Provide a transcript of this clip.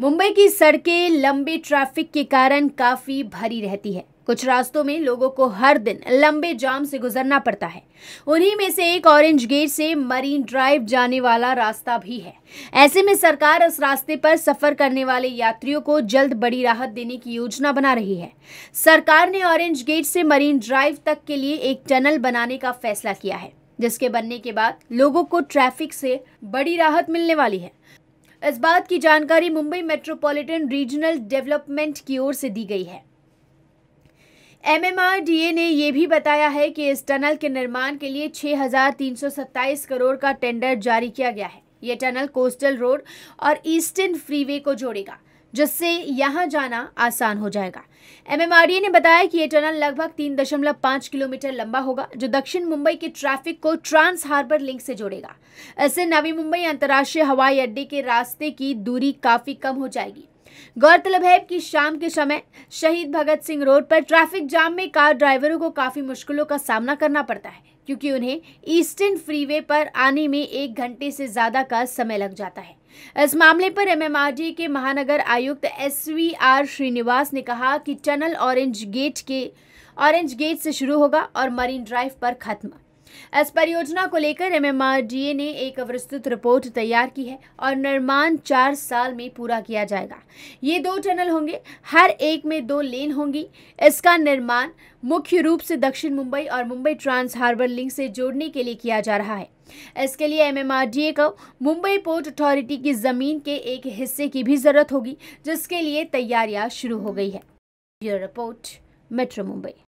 मुंबई की सड़कें लंबे ट्रैफिक के कारण काफी भरी रहती है कुछ रास्तों में लोगों को हर दिन लंबे जाम से गुजरना पड़ता है उन्हीं में से एक ऑरेंज गेट से मरीन ड्राइव जाने वाला रास्ता भी है ऐसे में सरकार इस रास्ते पर सफर करने वाले यात्रियों को जल्द बड़ी राहत देने की योजना बना रही है सरकार ने ऑरेंज गेट से मरीन ड्राइव तक के लिए एक टनल बनाने का फैसला किया है जिसके बनने के बाद लोगों को ट्रैफिक से बड़ी राहत मिलने वाली है इस बात की जानकारी मुंबई मेट्रोपॉलिटन रीजनल डेवलपमेंट की ओर से दी गई है एमएमआरडीए ने यह भी बताया है कि इस टनल के निर्माण के लिए 6,327 करोड़ का टेंडर जारी किया गया है ये टनल कोस्टल रोड और ईस्टर्न फ्रीवे को जोड़ेगा जिससे यहाँ जाना आसान हो जाएगा एमएमआरडीए ने बताया कि ये टनल लगभग 3.5 किलोमीटर लंबा होगा जो दक्षिण मुंबई के ट्रैफिक को ट्रांस हार्बर लिंक से जोड़ेगा इससे नवी मुंबई अंतर्राष्ट्रीय हवाई अड्डे के रास्ते की दूरी काफ़ी कम हो जाएगी गौरतलब है कि शाम के समय शहीद भगत सिंह रोड पर ट्रैफिक जाम में कार ड्राइवरों को काफ़ी मुश्किलों का सामना करना पड़ता है क्योंकि उन्हें ईस्टर्न फ्रीवे पर आने में एक घंटे से ज़्यादा का समय लग जाता है इस मामले पर एमएमआरडी के महानगर आयुक्त एसवीआर श्रीनिवास ने कहा कि टनल ऑरेंज गेट के ऑरेंज गेट से शुरू होगा और मरीन ड्राइव पर खत्म इस परियोजना को लेकर एमएमआरडीए ने एक विस्तृत रिपोर्ट तैयार की है और निर्माण चार साल में पूरा किया जाएगा ये दो टनल होंगे हर एक में दो लेन होंगी इसका निर्माण मुख्य रूप से दक्षिण मुंबई और मुंबई ट्रांस हार्बर लिंक से जोड़ने के लिए किया जा रहा है इसके लिए एमएमआरडीए को मुंबई पोर्ट अथॉरिटी की ज़मीन के एक हिस्से की भी ज़रूरत होगी जिसके लिए तैयारियां शुरू हो गई है ब्यूरो रिपोर्ट मेट्रो मुंबई